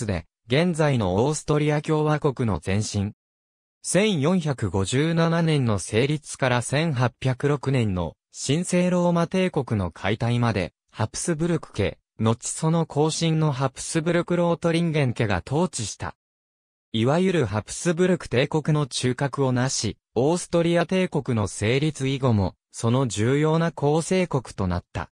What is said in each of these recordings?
ツで、現在のオーストリア共和国の前身。1457年の成立から1806年の新生ローマ帝国の解体まで、ハプスブルク家、後その後進のハプスブルクロートリンゲン家が統治した。いわゆるハプスブルク帝国の中核をなし、オーストリア帝国の成立以後も、その重要な構成国となった。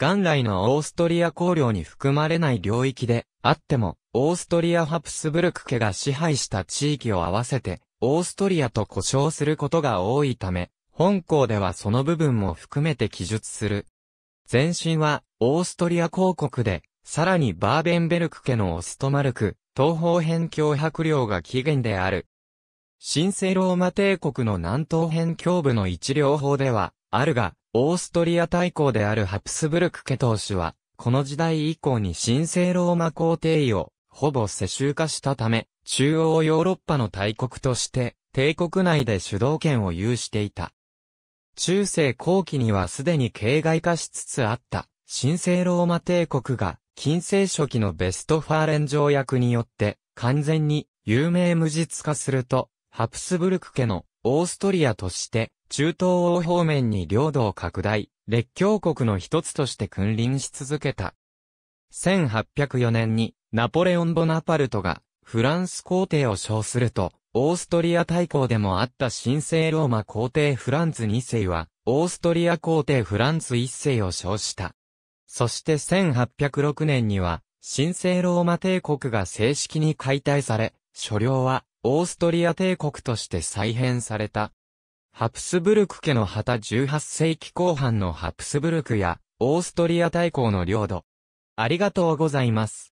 元来のオーストリア公領に含まれない領域であっても、オーストリア・ハプスブルク家が支配した地域を合わせて、オーストリアと呼称することが多いため、本校ではその部分も含めて記述する。前身は、オーストリア公国で、さらにバーベンベルク家のオストマルク、東方辺境伯領が起源である。神聖ローマ帝国の南東辺境部の一両法では、あるが、オーストリア大公であるハプスブルク家当主は、この時代以降に神聖ローマ皇帝位をほぼ世襲化したため、中央ヨーロッパの大国として、帝国内で主導権を有していた。中世後期にはすでに形骸化しつつあった、神聖ローマ帝国が、近世初期のベストファーレン条約によって、完全に有名無実化すると、ハプスブルク家のオーストリアとして、中東欧方面に領土を拡大、列強国の一つとして君臨し続けた。1804年にナポレオン・ボナパルトが、フランス皇帝を称すると、オーストリア大公でもあった神聖ローマ皇帝フランツ2世は、オーストリア皇帝フランツ1世を称した。そして1806年には、神聖ローマ帝国が正式に解体され、所領は、オーストリア帝国として再編された。ハプスブルク家の旗18世紀後半のハプスブルクや、オーストリア大公の領土。ありがとうございます。